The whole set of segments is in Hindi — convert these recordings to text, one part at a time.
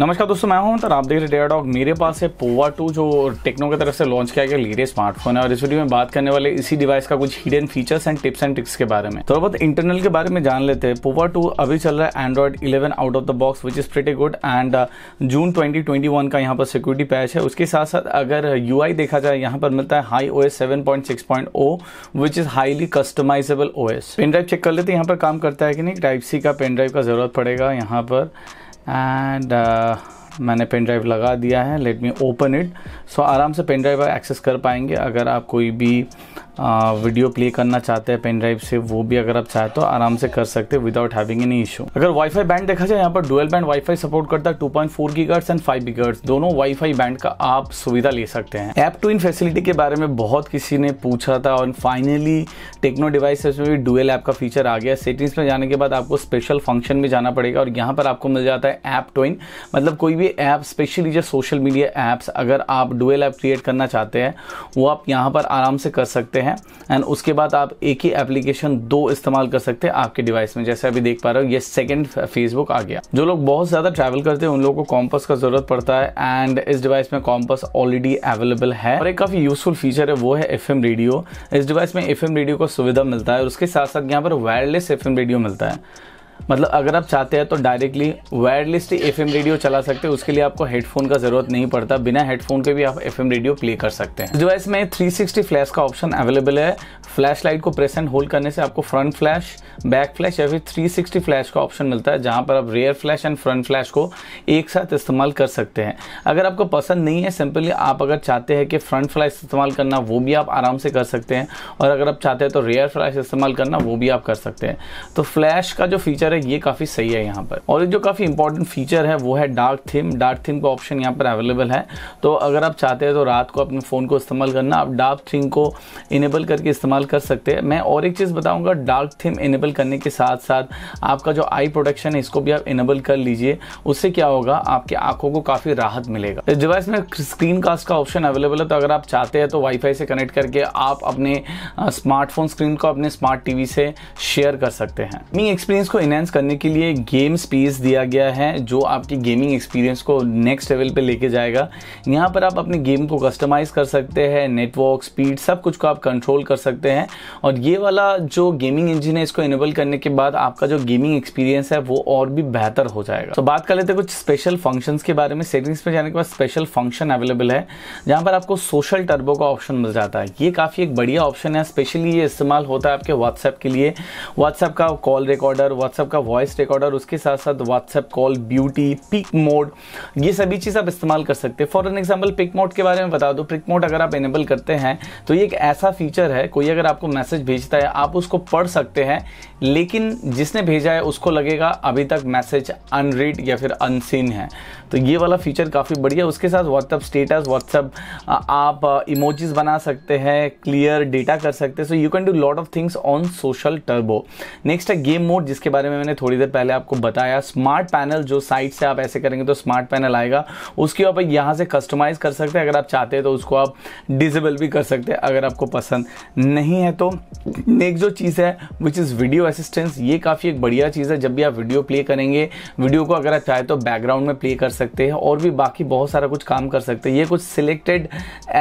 नमस्कार दोस्तों मैं हूं तो आप देख रहे डेयर डॉग मेरे पास है पोवा टू जो टेक्नो की तरफ से लॉन्च किया गया लेटेस्ट स्मार्टफोन है और इस वीडियो में बात करने वाले इसी डिवाइस का कुछ hidden features and tips and tricks के बारे में थोड़ा बहुत इंटरनल के बारे में जान लेते हैं पोवा टू अभी चल रहा है Android eleven out of the box which is pretty good and June twenty का यहाँ पर सिक्योरिटी पैच है उसके साथ साथ अगर यू देखा जाए यहाँ पर मिलता है Hi O S seven point six point O which is highly customizable O S pen drive check कर लेते हैं यहाँ पर काम करता है कि नहीं टाइप सी का पेन ड्राइव का जरूरत पड़ेगा यहाँ पर एंड uh, मैंने पेन ड्राइव लगा दिया है let me open it so आराम से पेन ड्राइव एक्सेस कर पाएंगे अगर आप कोई भी वीडियो प्ले करना चाहते हैं पेन ड्राइव से वो भी अगर आप चाहे तो आराम से कर सकते हैं विदाउट हैविंग एनी इशू अगर वाईफाई बैंड देखा जाए यहाँ पर डुअल बैंड वाईफाई सपोर्ट करता है two point four and five gigahertz दोनों वाईफाई बैंड का आप सुविधा ले सकते हैं ऐप टू इन फैसिलिटी के बारे में बहुत किसी ने पूछा था और फाइनली टेक्नो डिवाइस में भी डुअल ऐप का फीचर आ गया सेटिंग्स में जाने के बाद आपको स्पेशल फंक्शन में जाना पड़ेगा और यहाँ पर आपको मिल जाता है ऐप टू इन मतलब कोई भी ऐप स्पेशली जो सोशल मीडिया ऐप्स अगर आप डुअल ऐप क्रिएट करना चाहते हैं वो आप यहाँ पर आराम से कर सकते हैं हैं एंड उसके बाद आप एक ही एप्लीकेशन दो इस्तेमाल कर सकते हैं आपके डिवाइस में जैसे अभी देख पा रहे हो ये सेकंड फेसबुक आ गया जो लोग बहुत ज़्यादा ट्रैवल करते हैं उन लोगों को कॉम्पस का ज़रूरत पड़ता है एंड इस डिवाइस में कॉम्पस ऑलरेडी अवेलेबल है और एक काफ़ी यूजफुल फीचर है वो है एफ रेडियो इस डिवाइस में एफ रेडियो को सुविधा मिलता है और उसके साथ साथ यहाँ पर वायरलेस एफ रेडियो मिलता है मतलब अगर आप चाहते हैं तो directly wirelessly F M radio चला सकते हैं उसके लिए आपको हेडफोन का ज़रूरत नहीं पड़ता बिना हेडफोन के भी आप एफ एम रेडियो प्ले कर सकते हैं डिवाइस में 360 फ्लैश का ऑप्शन अवेलेबल है फ्लैश लाइट को प्रेस एंड होल्ड करने से आपको फ्रंट फ्लैश बैक फ्लैश या फिर सिक्सटी फ्लैश का ऑप्शन मिलता है जहाँ पर आप rear flash and front flash को एक साथ इस्तेमाल कर सकते हैं अगर आपको पसंद नहीं है सिंपली आप अगर चाहते हैं कि फ्रंट फ्लैश इस्तेमाल करना वो भी आप आराम से कर सकते हैं और अगर आप चाहते हैं तो रेयर फ्लैश इस्तेमाल करना वो भी आप कर सकते हैं तो फ्लैश का जो फीचर फीचर है ये काफ़ी सही है यहाँ पर और जो काफ़ी इंपॉर्टेंट फीचर है वो है डार्क थीम डार्क थीम का ऑप्शन यहाँ पर अवेलेबल है तो अगर आप चाहते हैं तो रात को अपने फ़ोन को इस्तेमाल करना आप डार्क थीम को इनेबल करके इस्तेमाल कर सकते हैं मैं और एक चीज़ बताऊंगा डार्क थीम इनेबल करने के साथ साथ आपका जो आई प्रोटेक्शन है इसको भी आप इनेबल कर लीजिए उससे क्या होगा आपकी आंखों को काफ़ी राहत मिलेगा इस डिवाइस में स्क्रीन कास्ट का ऑप्शन अवेलेबल है तो अगर आप चाहते हैं तो वाईफाई से कनेक्ट करके आप अपने स्मार्टफोन स्क्रीन को अपने स्मार्ट टीवी से शेयर कर सकते हैं मी एक्सपीरियंस को इनेबल इन्हेंस करने के लिए गेम स्पेस दिया गया है जो आपकी गेमिंग एक्सपीरियंस को नेक्स्ट लेवल पे लेके जाएगा यहाँ पर आप अपने गेम को कस्टमाइज़ कर सकते हैं नेटवर्क स्पीड सब कुछ को आप कंट्रोल कर सकते हैं और ये वाला जो गेमिंग इंजन है इसको इनेबल करने के बाद आपका जो गेमिंग एक्सपीरियंस है वो और भी बेहतर हो जाएगा तो बात कर लेते हैं कुछ स्पेशल फंक्शंस के बारे में सेटिंग्स पे जाने के बाद स्पेशल फंक्शन अवेलेबल है जहाँ पर आपको सोशल टर्बो का ऑप्शन मिल जाता है ये काफ़ी एक बढ़िया ऑप्शन है स्पेशली ये इस्तेमाल होता है आपके व्हाट्सएप के लिए व्हाट्सएप का कॉल रिकॉर्डर व्हाट्सएप का वॉइस रिकॉर्डर उसके साथ साथ WhatsApp call beauty pic mode ये सभी चीज़ आप इस्तेमाल कर सकते हैं for an example pic mode के बारे में बता दो पिक मोड अगर आप इनेबल करते हैं तो ये एक ऐसा फीचर है कोई अगर आपको मैसेज भेजता है आप उसको पढ़ सकते हैं लेकिन जिसने भेजा है उसको लगेगा अभी तक मैसेज अनरीड या फिर अनसीन है तो ये वाला फीचर काफ़ी बढ़िया उसके साथ व्हाट्सअप स्टेटस व्हाट्सअप आप इमोजीज बना सकते हैं क्लियर डेटा कर सकते हैं so you can do lot of things on social turbo next है गेम मोड जिसके बारे में में मैंने थोड़ी देर पहले आपको बताया स्मार्ट पैनल जो साइट से आप ऐसे करेंगे तो स्मार्ट पैनल आएगा उसके ऊपर यहाँ से कस्टमाइज़ कर सकते हैं अगर आप चाहते हैं तो उसको आप डिजेबल भी कर सकते हैं अगर आपको पसंद नहीं है तो नेक्स्ट जो चीज़ है विच इज़ वीडियो असिस्टेंस ये काफ़ी एक बढ़िया चीज़ है जब भी आप वीडियो प्ले करेंगे वीडियो को अगर आप चाहे तो बैकग्राउंड में प्ले कर सकते हैं और भी बाकी बहुत सारा कुछ काम कर सकते हैं ये कुछ सिलेक्टेड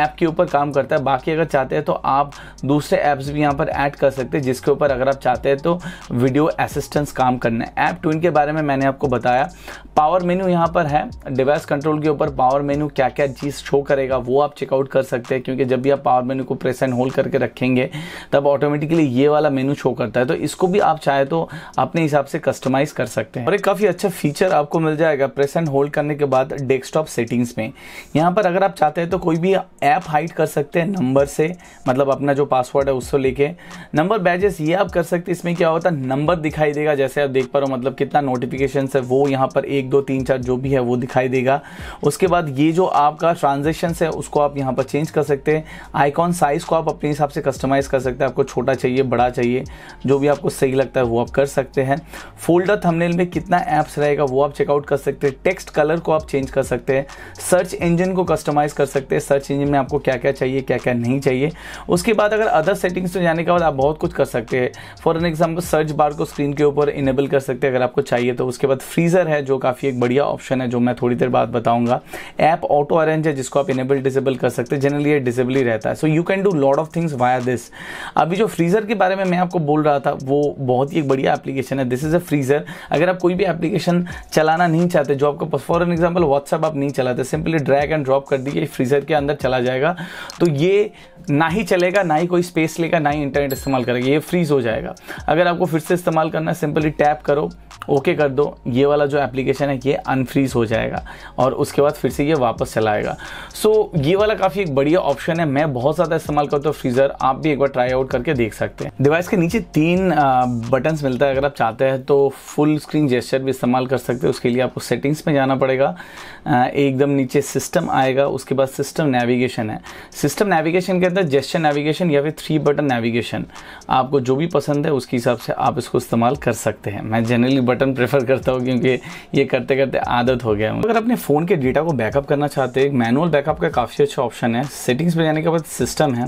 ऐप के ऊपर काम करता है बाकी अगर चाहते हैं तो आप दूसरे ऐप्स भी यहाँ पर ऐड कर सकते हैं जिसके ऊपर अगर आप चाहते हैं तो वीडियो असिस्टेंस काम काम करना है ऐप ट्विन के बारे में मैंने आपको बताया पावर मेन्यू यहाँ पर है डिवाइस कंट्रोल के ऊपर पावर मेन्यू क्या क्या चीज़ शो करेगा वो आप चेकआउट कर सकते हैं क्योंकि जब भी आप पावर मेन्यू को प्रेस एंड होल्ड करके रखेंगे तब ऑटोमेटिकली ये वाला मेन्यू शो करता है तो इसको भी आप चाहे तो अपने हिसाब से कस्टमाइज कर सकते हैं और एक काफ़ी अच्छा फीचर आपको मिल जाएगा प्रेस एंड होल्ड करने के बाद डेस्कटॉप सेटिंग्स में यहाँ पर अगर आप चाहते हैं तो कोई भी ऐप हाइड कर सकते हैं नंबर से मतलब अपना जो पासवर्ड है उससे लेके नंबर बैजेस ये आप कर सकते हैं इसमें क्या होता है नंबर दिखाई देगा जैसे जैसे आप देख पा रहे हो मतलब कितना नोटिफिकेशन है वो यहाँ पर एक दो तीन चार जो भी है वो दिखाई देगा उसके बाद ये जो आपका ट्रांजेक्शन है उसको आप यहाँ पर चेंज कर सकते हैं आइकॉन साइज को आप अपने हिसाब से कस्टमाइज़ कर सकते हैं आपको छोटा चाहिए बड़ा चाहिए जो भी आपको सही लगता है वो आप कर सकते हैं फोल्डर थंबनेल में कितना ऐप्स रहेगा वो आप चेकआउट कर सकते हैं टेक्स्ट कलर को आप चेंज कर सकते हैं सर्च इंजन को कस्टमाइज़ कर सकते हैं सर्च इंजन में आपको क्या क्या चाहिए क्या क्या नहीं चाहिए उसके बाद अगर अदर सेटिंग्स में जाने के बाद आप बहुत कुछ कर सकते हैं for an example search bar को स्क्रीन के ऊपर इनेबल कर सकते हैं अगर आपको चाहिए तो उसके बाद फ्रीज़र है जो काफ़ी एक बढ़िया ऑप्शन है जो मैं थोड़ी देर बाद बताऊंगा ऐप ऑटो अरेंज है जिसको आप इनेबल डिसेबल कर सकते हैं जनरली ये डिसेबल ही रहता है so you can do lot of things via this अभी जो फ्रीज़र के बारे में मैं आपको बोल रहा था वो बहुत ही एक बढ़िया एप्लीकेशन है दिस इज़ अ फ्रीज़र अगर आप कोई भी एप्लीकेशन चलाना नहीं चाहते जो आपको फॉर एन एग्जाम्पल व्हाट्सअप आप नहीं चलाते सिंपली ड्रैग एंड ड्रॉप कर दीजिए फ्रीज़र के अंदर चला जाएगा तो ये ना ही चलेगा ना ही कोई स्पेस लेगा ना ही इंटरनेट इस्तेमाल करेगा ये फ्रीज़ हो जाएगा अगर आपको फिर से इस्तेमाल करना है सिंपल सिंपली टैप करो ओके कर दो ये वाला जो एप्लीकेशन है ये अनफ्रीज हो जाएगा और उसके बाद फिर से ये वापस चलाएगा सो so, ये वाला काफ़ी एक बढ़िया ऑप्शन है मैं बहुत ज़्यादा इस्तेमाल करता हूँ फ्रीज़र आप भी एक बार ट्राई आउट करके देख सकते हैं डिवाइस के नीचे तीन बटन्स मिलता है अगर आप चाहते हैं तो फुल स्क्रीन जेस्चर भी इस्तेमाल कर सकते हैं उसके लिए आपको सेटिंग्स में जाना पड़ेगा एकदम नीचे सिस्टम आएगा उसके बाद सिस्टम नेविगेशन है सिस्टम नेविगेशन के अंदर जेस्चर नेविगेशन या फिर थ्री बटन नेविगेशन आपको जो भी पसंद है उसके हिसाब से आप इसको इस्तेमाल कर सकते सकते हैं मैं जनरली बटन प्रेफर करता हूँ क्योंकि ये करते करते आदत हो गया अगर अपने फ़ोन के डेटा को बैकअप करना चाहते हैं मैनुअल बैकअप का काफ़ी अच्छा ऑप्शन है सेटिंग्स में जाने के बाद सिस्टम है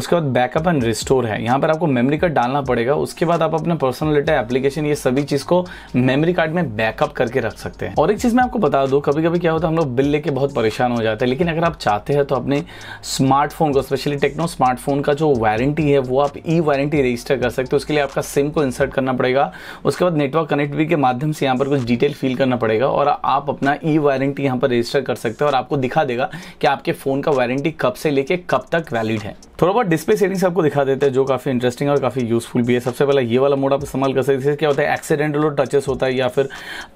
उसके बाद बैकअप एंड रिस्टोर है यहाँ पर आपको मेमोरी कार्ड डालना पड़ेगा उसके बाद आप अपने पर्सनल डेटा एप्लीकेशन ये सभी चीज़ को मेमोरी कार्ड में बैकअप करके रख सकते हैं और एक चीज़ मैं आपको बता दूँ कभी कभी क्या होता है हम लोग बिल लेके बहुत परेशान हो जाते हैं लेकिन अगर आप चाहते हैं तो अपने स्मार्टफोन को स्पेशली टेक्नो स्मार्टफोन का जो वारंटी है वो आप ई वारंटी रजिस्टर कर सकते हो उसके लिए आपका सिम को इंसर्ट करना पड़ेगा उसके बाद नेटवर्क कनेक्टिविटी के माध्यम से यहाँ पर कुछ डिटेल फिल करना पड़ेगा और आप अपना ई वारंटी यहाँ पर रजिस्टर कर सकते हो और आपको दिखा देगा कि आपके फ़ोन का वारंटी कब से लेके कब तक वैलिड है थोड़ा बहुत डिस्प्ले सेटिंग्स आपको दिखा देते हैं जो काफ़ी इंटरेस्टिंग और काफ़ी यूजफुल भी है सबसे पहले ये वाला मोड आप इस्तेमाल कर सकते हैं क्या होता है एक्सीडेंटल और टचेस होता है या फिर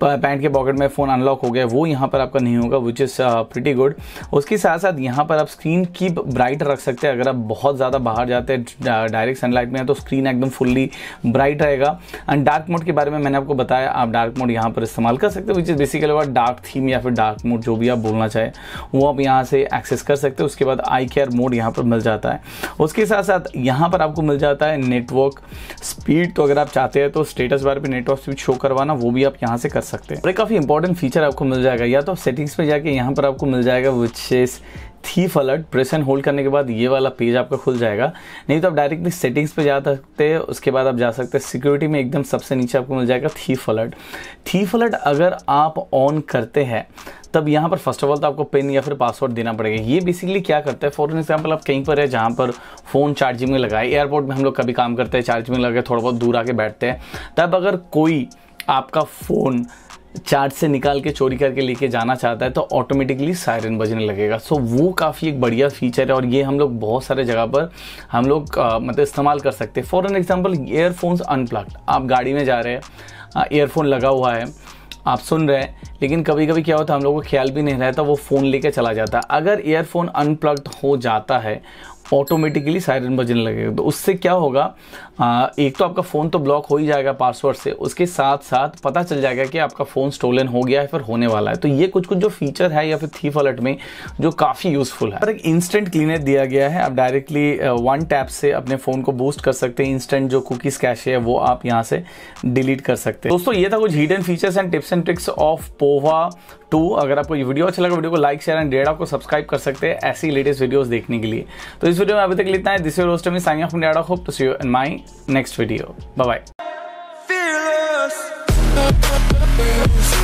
पैंट के पॉकेट में फ़ोन अनलॉक हो गया वो यहाँ पर आपका नहीं होगा विच इज़ प्रिटी गुड उसके साथ साथ यहाँ पर आप स्क्रीन की ब्राइट रख सकते हैं अगर आप बहुत ज़्यादा बाहर जाते हैं डायरेक्ट सनलाइट में है तो स्क्रीन एकदम फुल्ली ब्राइट रहेगा एंड डार्क मोड के बारे में मैंने आपको बताया आप डार्क मोड यहाँ पर इस्तेमाल कर सकते हो विच इज़ बेसिकली वह डार्क थीम या फिर डार्क मोड जो भी आप बोलना चाहें वो आप यहाँ से एक्सेस कर सकते हो उसके बाद आई केयर मोड यहाँ पर मिल जाता है उसके साथ साथ यहाँ पर आपको मिल जाता है नेटवर्क स्पीड तो अगर आप चाहते हैं तो स्टेटस बार पर नेटवर्क स्पीड शो करवाना वो भी आप यहाँ से कर सकते हैं और काफ़ी इंपॉर्टेंट फीचर आपको मिल जाएगा या तो सेटिंग्स पर जाके यहाँ पर आपको मिल जाएगा which is thief alert press and hold करने के बाद ये वाला पेज आपका खुल जाएगा नहीं तो आप डायरेक्टली सेटिंग्स पे जा सकते हैं उसके बाद आप जा सकते हैं सिक्योरिटी में एकदम सबसे नीचे आपको मिल जाएगा थीफ अलर्ट थीफ अलर्ट अगर आप ऑन करते हैं तब यहाँ पर फर्स्ट ऑफ ऑल तो आपको पिन या फिर पासवर्ड देना पड़ेगा ये बेसिकली क्या करता है फॉर एग्जाम्पल आप कहीं पर है जहाँ पर फ़ोन चार्जिंग में लगाए एयरपोर्ट में हम लोग कभी काम करते हैं चार्जिंग में लगा थोड़ा बहुत दूर आके बैठते हैं तब अगर कोई आपका फ़ोन चार्ज से निकाल के चोरी करके लेके जाना चाहता है तो ऑटोमेटिकली सायरन बजने लगेगा सो वो काफ़ी एक बढ़िया फीचर है और ये हम लोग बहुत सारे जगह पर हम लोग मतलब इस्तेमाल कर सकते हैं for an example earphones unplugged आप गाड़ी में जा रहे हैं ईयरफोन लगा हुआ है आप सुन रहे हैं लेकिन कभी कभी क्या होता है हम लोग को ख्याल भी नहीं रहता वो फ़ोन लेके चला जाता है अगर ईयरफोन अनप्लग्ड हो जाता है ऑटोमेटिकली साइरन बजने लगेगा तो उससे क्या होगा आ, एक तो आपका फ़ोन तो ब्लॉक हो ही जाएगा पासवर्ड से उसके साथ साथ पता चल जाएगा कि आपका फ़ोन स्टोलन हो गया है फिर होने वाला है तो ये कुछ कुछ जो फीचर है या फिर थीफ अलर्ट में जो काफ़ी यूज़फुल है पर एक इंस्टेंट क्लीनर दिया गया है आप डायरेक्टली वन टैप से अपने फ़ोन को बूस्ट कर सकते हैं इंस्टेंट जो कुकीज़ कैश है वो आप यहाँ से डिलीट कर सकते हैं दोस्तों ये था कुछ hidden features and tips and tricks of Pova two अगर आपको ये वीडियो अच्छा लगा वीडियो को लाइक शेयर एंड रेड आपको सब्सक्राइब कर सकते हैं ऐसी लेटेस्ट वीडियोज़ देखने के लिए तो इस वीडियो में अभी तक इतना है दिस रोस्टर में signing off India hope to see you in my next video bye bye